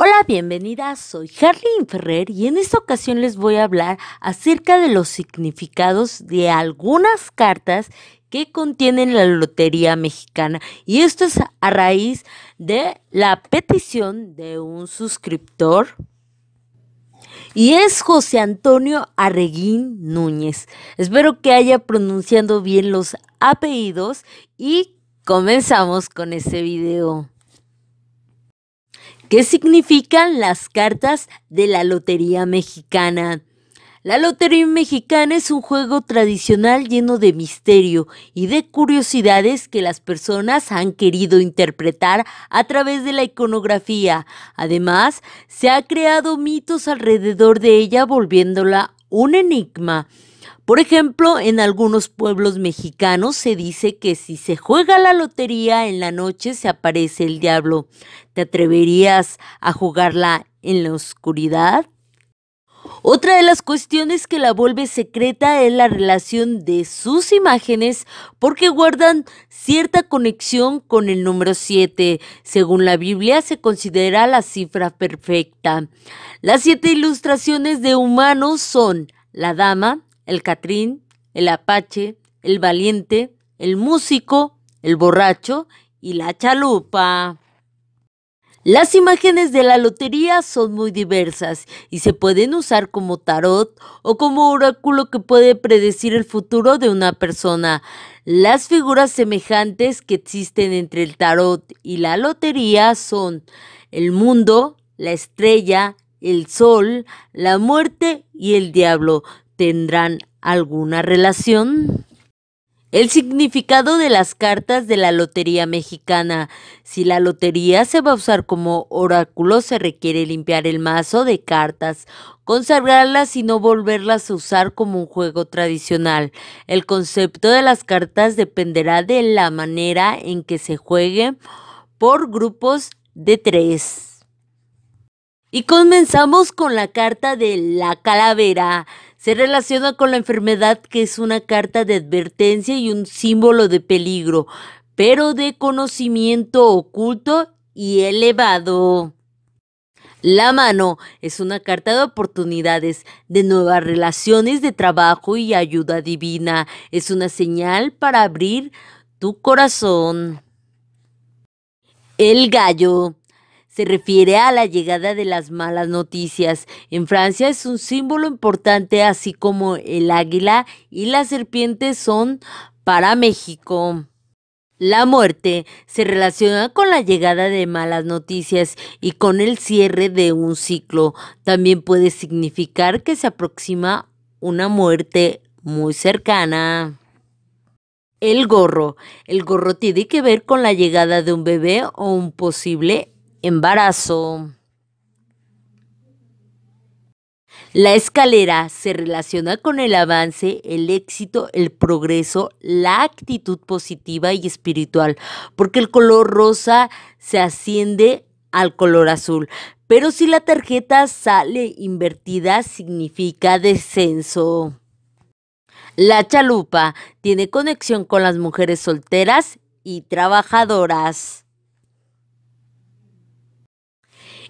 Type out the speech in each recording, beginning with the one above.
Hola, bienvenidas, soy Harley Ferrer y en esta ocasión les voy a hablar acerca de los significados de algunas cartas que contienen la Lotería Mexicana. Y esto es a raíz de la petición de un suscriptor. Y es José Antonio Arreguín Núñez. Espero que haya pronunciado bien los apellidos y comenzamos con este video. ¿Qué significan las cartas de la Lotería Mexicana? La Lotería Mexicana es un juego tradicional lleno de misterio y de curiosidades que las personas han querido interpretar a través de la iconografía. Además, se ha creado mitos alrededor de ella volviéndola un enigma. Por ejemplo, en algunos pueblos mexicanos se dice que si se juega la lotería en la noche se aparece el diablo. ¿Te atreverías a jugarla en la oscuridad? Otra de las cuestiones que la vuelve secreta es la relación de sus imágenes porque guardan cierta conexión con el número 7. Según la Biblia se considera la cifra perfecta. Las siete ilustraciones de humanos son la dama, el Catrín, el Apache, el Valiente, el Músico, el Borracho y la Chalupa. Las imágenes de la lotería son muy diversas y se pueden usar como tarot o como oráculo que puede predecir el futuro de una persona. Las figuras semejantes que existen entre el tarot y la lotería son el mundo, la estrella, el sol, la muerte y el diablo. ¿Tendrán alguna relación? El significado de las cartas de la Lotería Mexicana. Si la lotería se va a usar como oráculo, se requiere limpiar el mazo de cartas, conservarlas y no volverlas a usar como un juego tradicional. El concepto de las cartas dependerá de la manera en que se juegue por grupos de tres. Y comenzamos con la carta de la calavera. Se relaciona con la enfermedad que es una carta de advertencia y un símbolo de peligro, pero de conocimiento oculto y elevado. La mano es una carta de oportunidades, de nuevas relaciones de trabajo y ayuda divina. Es una señal para abrir tu corazón. El gallo se refiere a la llegada de las malas noticias. En Francia es un símbolo importante, así como el águila y la serpiente son para México. La muerte se relaciona con la llegada de malas noticias y con el cierre de un ciclo. También puede significar que se aproxima una muerte muy cercana. El gorro. El gorro tiene que ver con la llegada de un bebé o un posible embarazo. La escalera se relaciona con el avance, el éxito, el progreso, la actitud positiva y espiritual, porque el color rosa se asciende al color azul. Pero si la tarjeta sale invertida, significa descenso. La chalupa tiene conexión con las mujeres solteras y trabajadoras.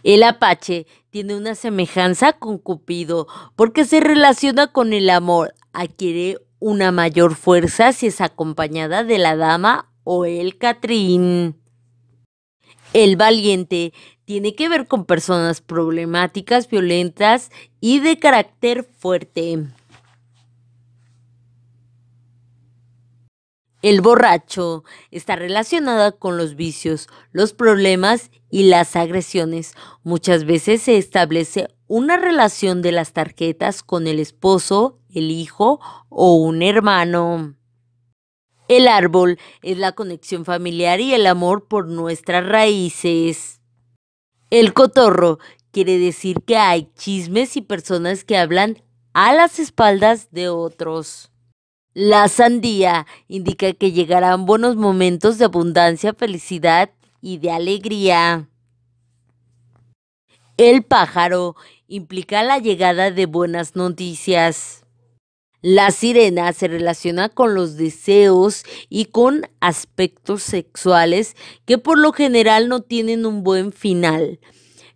El Apache tiene una semejanza con Cupido porque se relaciona con el amor, adquiere una mayor fuerza si es acompañada de la dama o el catrín. El valiente tiene que ver con personas problemáticas, violentas y de carácter fuerte. El borracho está relacionada con los vicios, los problemas y las agresiones. Muchas veces se establece una relación de las tarjetas con el esposo, el hijo o un hermano. El árbol es la conexión familiar y el amor por nuestras raíces. El cotorro quiere decir que hay chismes y personas que hablan a las espaldas de otros. La sandía indica que llegarán buenos momentos de abundancia, felicidad y de alegría. El pájaro implica la llegada de buenas noticias. La sirena se relaciona con los deseos y con aspectos sexuales que por lo general no tienen un buen final.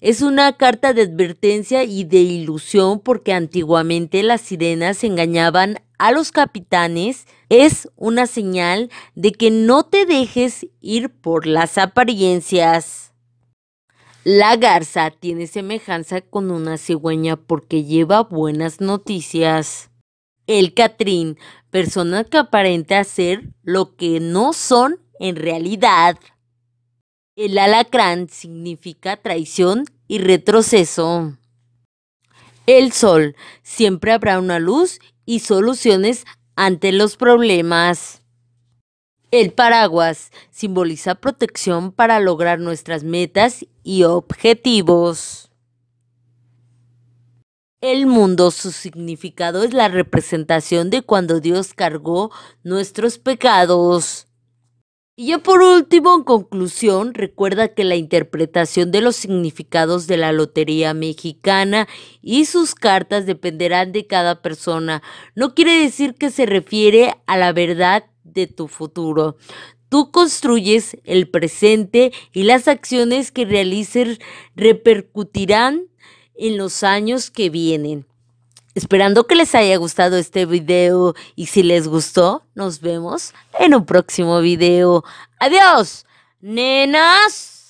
Es una carta de advertencia y de ilusión porque antiguamente las sirenas engañaban a los capitanes. Es una señal de que no te dejes ir por las apariencias. La garza tiene semejanza con una cigüeña porque lleva buenas noticias. El Catrín, persona que aparenta ser lo que no son en realidad. El alacrán significa traición y retroceso. El sol. Siempre habrá una luz y soluciones ante los problemas. El paraguas simboliza protección para lograr nuestras metas y objetivos. El mundo, su significado es la representación de cuando Dios cargó nuestros pecados. Y ya por último, en conclusión, recuerda que la interpretación de los significados de la lotería mexicana y sus cartas dependerán de cada persona. No quiere decir que se refiere a la verdad de tu futuro. Tú construyes el presente y las acciones que realices repercutirán en los años que vienen. Esperando que les haya gustado este video y si les gustó, nos vemos en un próximo video. Adiós, nenas.